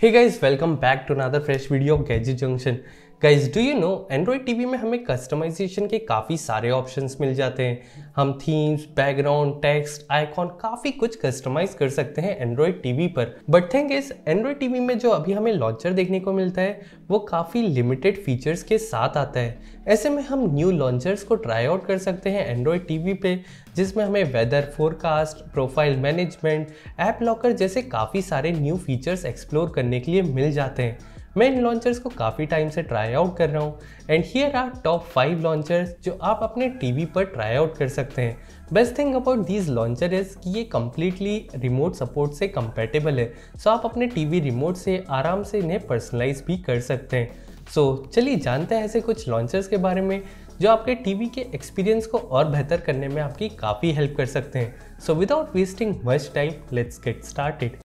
Hey guys, welcome back to another fresh video of Gadget Junction. Guys do you know Android TV में हमें customization के काफ़ी सारे options मिल जाते हैं हम थीम्स बैकग्राउंड टेक्स्ट आइकॉन काफ़ी कुछ कस्टमाइज कर सकते हैं एंड्रॉयड टीवी पर but thing is Android TV में जो अभी हमें लॉन्चर देखने को मिलता है वो काफ़ी लिमिटेड फीचर्स के साथ आता है ऐसे में हम न्यू लॉन्चर्स को ट्राई आउट कर सकते हैं एंड्रॉयड टीवी पे जिसमें हमें weather forecast profile management app locker जैसे काफ़ी सारे न्यू फीचर्स एक्सप्लोर करने के लिए मिल जाते हैं मैं इन लॉन्चर्स को काफ़ी टाइम से ट्राई आउट कर रहा हूँ and here are top five launchers जो आप अपने टीवी पर ट्राई आउट कर सकते हैं best thing about these launcher is कि ये कम्प्लीटली रिमोट सपोर्ट से कंपेटेबल है सो आप अपने टीवी रिमोट से आराम से इन्हें पर्सनलाइज भी कर सकते हैं सो so, चलिए जानते हैं ऐसे कुछ लॉन्चर्स के बारे में जो आपके टीवी के एक्सपीरियंस को और बेहतर करने में आपकी काफ़ी हेल्प कर सकते हैं so without wasting much time let's get started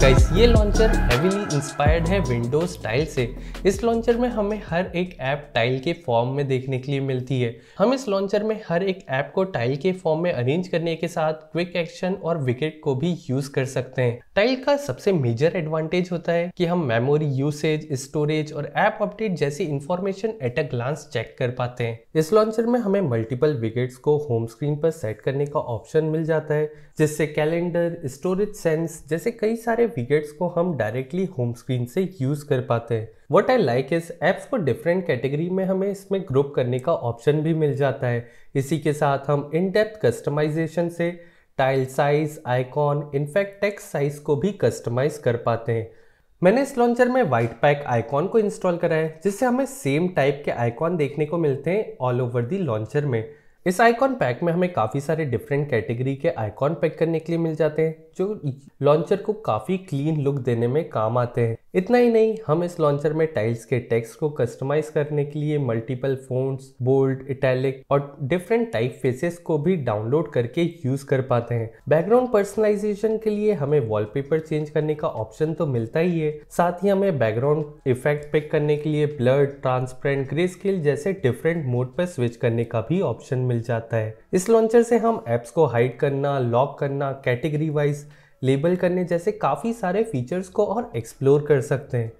guys ये लॉन्चर हैवीली इंस्पायर्ड है विंडोज टाइल से इस लॉन्चर में हमें हर एक ऐप टाइल के फॉर्म में देखने के लिए मिलती है हम इस लॉन्चर में हर एक ऐप को टाइल के फॉर्म में अरेंज करने के साथ क्विक एक्शन और विकेट को भी यूज कर सकते हैं टाइल का सबसे मेजर एडवांटेज होता है कि हम मेमोरी यूसेज स्टोरेज और ऐप अपडेट जैसी information at a glance check कर पाते हैं इस लॉन्चर में हमें मल्टीपल विकेट्स को होम स्क्रीन पर सेट करने का ऑप्शन मिल जाता है जिससे कैलेंडर स्टोरेज सेंस जैसे कई सारे विकेट्स को हम डायरेक्टली होम स्क्रीन से यूज कर पाते हैं what I like is apps को डिफरेंट कैटेगरी में हमें इसमें ग्रुप करने का ऑप्शन भी मिल जाता है इसी के साथ हम इन डेप्थ कस्टमाइजेशन से tile size icon in fact text size को भी कस्टमाइज कर पाते हैं मैंने इस लॉन्चर में वाइट पैक आइकॉन को इंस्टॉल करा है जिससे हमें सेम टाइप के आइकॉन देखने को मिलते हैं ऑल ओवर दी लॉन्चर में इस आइकॉन पैक में हमें काफ़ी सारे डिफरेंट कैटेगरी के आइकॉन पैक करने के लिए मिल जाते हैं जो लॉन्चर को काफ़ी क्लीन लुक देने में काम आते हैं इतना ही नहीं हम इस लॉन्चर में टाइल्स के टेक्स्ट को कस्टमाइज करने के लिए मल्टीपल फोन्स बोल्ड इटैलिक और डिफरेंट टाइप फेसेस को भी डाउनलोड करके यूज कर पाते हैं बैकग्राउंड पर्सनलाइजेशन के लिए हमें वॉलपेपर चेंज करने का ऑप्शन तो मिलता ही है साथ ही हमें बैकग्राउंड इफेक्ट पिक करने के लिए ब्लड ट्रांसपेरेंट ग्रे स्केल जैसे डिफरेंट मोड पर स्विच करने का भी ऑप्शन मिल जाता है इस लॉन्चर से हम एप्स को हाइड करना लॉक करना कैटेगरी वाइज लेबल करने जैसे काफ़ी सारे फीचर्स को और एक्सप्लोर कर सकते हैं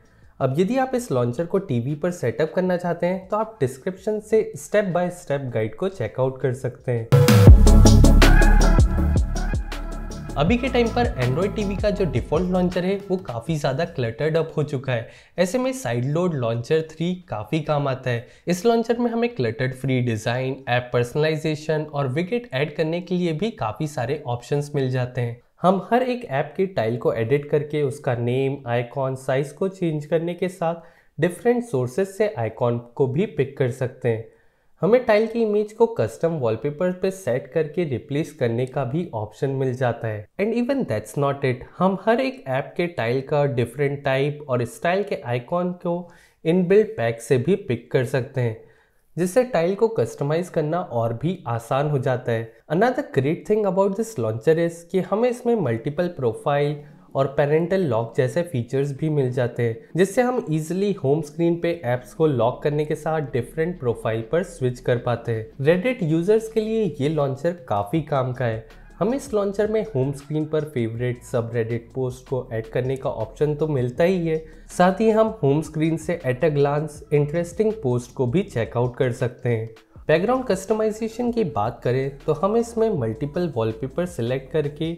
अब यदि आप इस लॉन्चर को टीवी पर सेटअप करना चाहते हैं तो आप डिस्क्रिप्शन से स्टेप बाय स्टेप गाइड को चेकआउट कर सकते हैं अभी के टाइम पर एंड्रॉयड टीवी का जो डिफ़ॉल्ट लॉन्चर है वो काफ़ी ज़्यादा क्लटर्ड अप हो चुका है ऐसे में साइड लोड लॉन्चर थ्री काफ़ी काम आता है इस लॉन्चर में हमें cluttered free design app personalisation और विकेट ऐड करने के लिए भी काफ़ी सारे ऑप्शंस मिल जाते हैं हम हर एक ऐप की टाइल को एडिट करके उसका नेम आइकॉन साइज़ को चेंज करने के साथ डिफरेंट सोर्सेज से आइकॉन को भी पिक कर सकते हैं हमें टाइल की इमेज को कस्टम वॉलपेपर पे सेट करके रिप्लेस करने का भी ऑप्शन मिल जाता है and even that's not it हम हर एक ऐप के टाइल का डिफरेंट टाइप और स्टाइल के आइकॉन को इनबिल्ट पैक से भी पिक कर सकते हैं जिससे टाइल को कस्टमाइज करना और भी आसान हो जाता है another great thing about this launcher is कि हमें इसमें मल्टीपल प्रोफाइल और पेरेंटल लॉक जैसे फीचर्स भी मिल जाते हैं जिससे हम इजिली होम स्क्रीन पे ऐप्स को लॉक करने के साथ डिफरेंट प्रोफाइल पर स्विच कर पाते हैं रेडिट यूजर्स के लिए ये लॉन्चर काफ़ी काम का है हम इस लॉन्चर में होम स्क्रीन पर फेवरेट सब रेडिट पोस्ट को ऐड करने का ऑप्शन तो मिलता ही है साथ ही हम होम स्क्रीन से at a glance interesting post को भी चेकआउट कर सकते हैं बैकग्राउंड कस्टमाइजेशन की बात करें तो हम इसमें मल्टीपल वॉलपेपर सिलेक्ट करके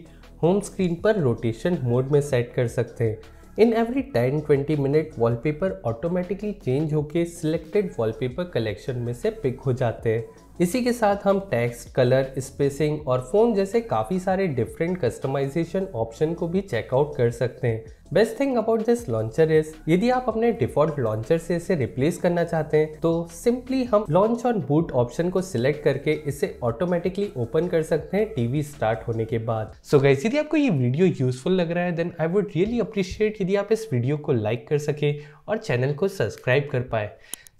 होम स्क्रीन पर रोटेशन मोड में सेट कर सकते हैं in every 10-20 minute wallpaper automatically change होके सिलेक्टेड वॉलपेपर कलेक्शन में से पिक हो जाते हैं इसी के साथ हम टेक्स्ट कलर स्पेसिंग और फोन जैसे काफ़ी सारे डिफरेंट कस्टमाइजेशन ऑप्शन को भी चेकआउट कर सकते हैं best thing about this launcher is यदि आप अपने डिफॉल्ट लॉन्चर से इसे रिप्लेस करना चाहते हैं तो सिंपली हम लॉन्च ऑन बूट ऑप्शन को सिलेक्ट करके इसे ऑटोमेटिकली ओपन कर सकते हैं टीवी स्टार्ट होने के बाद सो so यदि आपको ये वीडियो यूजफुल लग रहा है then I would really appreciate यदि आप इस वीडियो को लाइक कर सके और चैनल को सब्सक्राइब कर पाए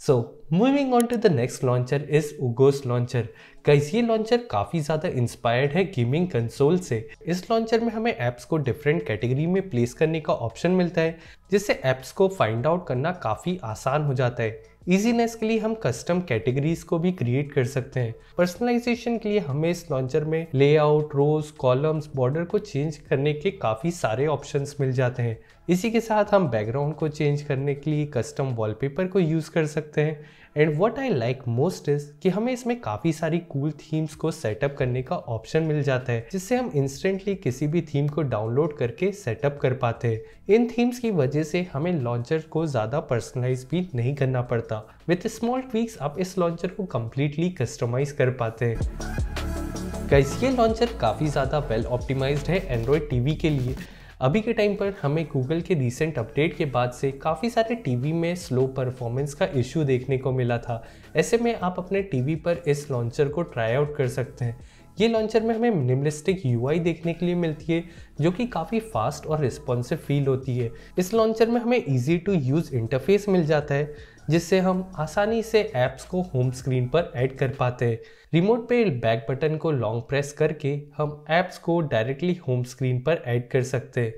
so moving on to the next launcher is Ugoos launcher guys ये लॉन्चर काफ़ी ज़्यादा इंस्पायर्ड है गेमिंग कंसोल से इस लॉन्चर में हमें ऐप्स को डिफरेंट कैटेगरी में प्लेस करने का ऑप्शन मिलता है जिससे ऐप्स को फाइंड आउट करना काफ़ी आसान हो जाता है ईजीनेस के लिए हम कस्टम कैटेगरीज को भी क्रिएट कर सकते हैं पर्सनलाइजेशन के लिए हमें इस लॉन्चर में लेआउट रोज कॉलम्स बॉर्डर को चेंज करने के काफ़ी सारे ऑप्शंस मिल जाते हैं इसी के साथ हम बैकग्राउंड को चेंज करने के लिए कस्टम वॉलपेपर को यूज़ कर सकते हैं and what I like most is कि हमें इसमें काफ़ी सारी कूल थीम्स को सेटअप करने का ऑप्शन मिल जाता है जिससे हम इंस्टेंटली किसी भी थीम को डाउनलोड करके सेटअप कर पाते हैं इन थीम्स की वजह से हमें लॉन्चर को ज़्यादा पर्सनलाइज भी नहीं करना पड़ता विथ स्मॉल ट्वीक्स आप इस लॉन्चर को कम्प्लीटली कस्टमाइज कर पाते हैं गाइस ये लॉन्चर काफ़ी ज़्यादा वेल ऑप्टिमाइज्ड है एंड्रॉयड टीवी के लिए अभी के टाइम पर हमें गूगल के रिसेंट अपडेट के बाद से काफ़ी सारे टीवी में स्लो परफॉर्मेंस का इश्यू देखने को मिला था ऐसे में आप अपने टीवी पर इस लॉन्चर को ट्राई आउट कर सकते हैं ये लॉन्चर में हमें मिनिमलिस्टिक यूआई देखने के लिए मिलती है जो कि काफ़ी फास्ट और रिस्पॉन्सिव फील होती है इस लॉन्चर में हमें ईजी टू यूज़ इंटरफेस मिल जाता है जिससे हम आसानी से ऐप्स को होम स्क्रीन पर ऐड कर पाते हैं रिमोट पे बैक बटन को लॉन्ग प्रेस करके हम ऐप्स को डायरेक्टली होम स्क्रीन पर ऐड कर सकते हैं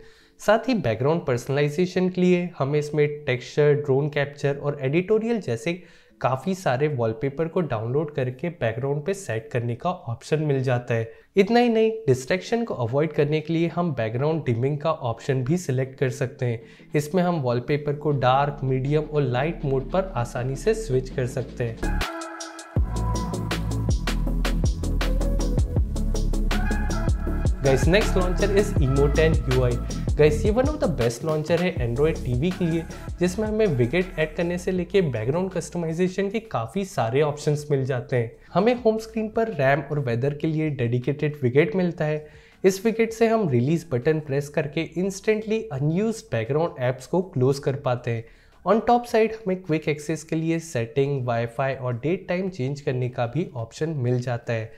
साथ ही बैकग्राउंड पर्सनलाइजेशन के लिए हमें इसमें टेक्सचर ड्रोन कैप्चर और एडिटोरियल जैसे काफ़ी सारे वॉलपेपर को डाउनलोड करके बैकग्राउंड पे सेट करने का ऑप्शन मिल जाता है इतना ही नहीं डिस्ट्रैक्शन को अवॉइड करने के लिए हम बैकग्राउंड डिमिंग का ऑप्शन भी सिलेक्ट कर सकते हैं इसमें हम वॉलपेपर को डार्क मीडियम और लाइट मोड पर आसानी से स्विच कर सकते हैं Guys, next launcher is Emo 10 UI. Guys ये one of the best launcher है एंड्रॉयड टीवी के लिए जिसमें हमें विकेट ऐड करने से लेके बैकग्राउंड कस्टमाइजेशन के काफ़ी सारे ऑप्शंस मिल जाते हैं हमें होम स्क्रीन पर रैम और वेदर के लिए डेडिकेटेड विकेट मिलता है इस विकेट से हम रिलीज बटन प्रेस करके इंस्टेंटली अनयूज बैकग्राउंड ऐप्स को क्लोज कर पाते हैं ऑन टॉप साइड हमें क्विक एक्सेस के लिए सेटिंग वाईफाई और डेट टाइम चेंज करने का भी ऑप्शन मिल जाता है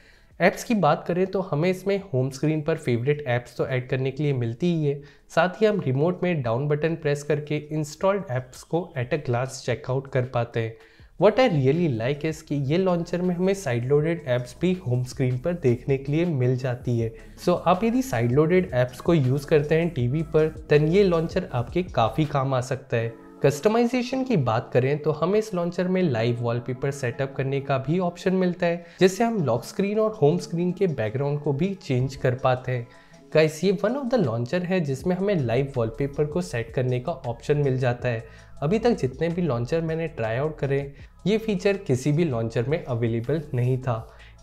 ऐप्स की बात करें तो हमें इसमें होम स्क्रीन पर फेवरेट ऐप्स तो ऐड करने के लिए मिलती ही है साथ ही हम रिमोट में डाउन बटन प्रेस करके इंस्टॉल्ड ऐप्स को एट अ ग्लास चेकआउट कर पाते हैं वट आई रियली लाइक इस कि ये लॉन्चर में हमें साइड लोडेड ऐप्स भी होम स्क्रीन पर देखने के लिए मिल जाती है सो so, आप यदि साइड लोडेड ऐप्स को यूज़ करते हैं टीवी पर तन ये लॉन्चर आपके काफ़ी काम आ सकता है कस्टमाइजेशन की बात करें तो हमें इस लॉन्चर में लाइव वॉलपेपर सेटअप करने का भी ऑप्शन मिलता है जिससे हम लॉक स्क्रीन और होम स्क्रीन के बैकग्राउंड को भी चेंज कर पाते हैं गाइस ये वन ऑफ द लॉन्चर है जिसमें हमें लाइव वॉलपेपर को सेट करने का ऑप्शन मिल जाता है अभी तक जितने भी लॉन्चर मैंने ट्राई आउट करे ये फीचर किसी भी लॉन्चर में अवेलेबल नहीं था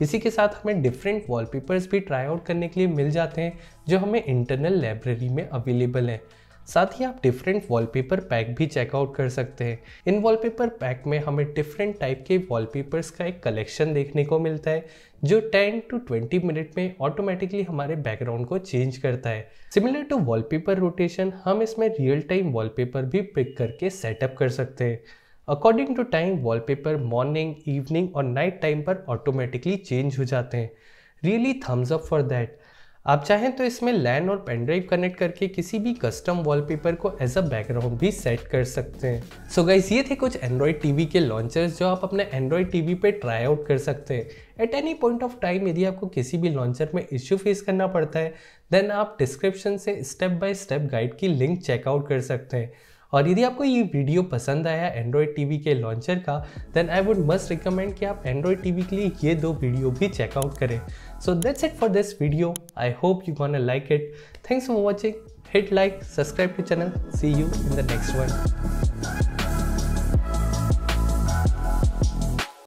इसी के साथ हमें डिफरेंट वॉलपेपर्स भी ट्राई आउट करने के लिए मिल जाते हैं जो हमें इंटरनल लाइब्रेरी में अवेलेबल हैं साथ ही आप डिफरेंट वॉलपेपर पैक भी चेकआउट कर सकते हैं इन वॉलपेपर पैक में हमें डिफरेंट टाइप के वॉलपेपर्स का एक कलेक्शन देखने को मिलता है जो 10 टू 20 मिनट में ऑटोमेटिकली हमारे बैकग्राउंड को चेंज करता है सिमिलर टू वॉलपेपर रोटेशन हम इसमें रियल टाइम वॉलपेपर भी पिक करके सेटअप कर सकते हैं according to time wallpaper morning evening और नाइट टाइम पर ऑटोमेटिकली चेंज हो जाते हैं really thumbs up for that आप चाहें तो इसमें लैन और पेनड्राइव कनेक्ट करके किसी भी कस्टम वॉलपेपर को एज अ बैकग्राउंड भी सेट कर सकते हैं सो so गाइज ये थे कुछ एंड्रॉयड टीवी के लॉन्चर्स जो आप अपने एंड्रॉयड टीवी पे ट्राई आउट कर सकते हैं at any point of time यदि आपको किसी भी लॉन्चर में इश्यू फेस करना पड़ता है देन आप डिस्क्रिप्शन से स्टेप बाय स्टेप गाइड की लिंक चेकआउट कर सकते हैं और यदि आपको ये वीडियो पसंद आया एंड्रॉयड टीवी के लॉन्चर का then I would must recommend कि आप एंड्रॉयड टीवी के लिए ये दो वीडियो भी चेकआउट करें so that's it for this video I hope you a like it thanks for watching hit like subscribe to channel see you in the next world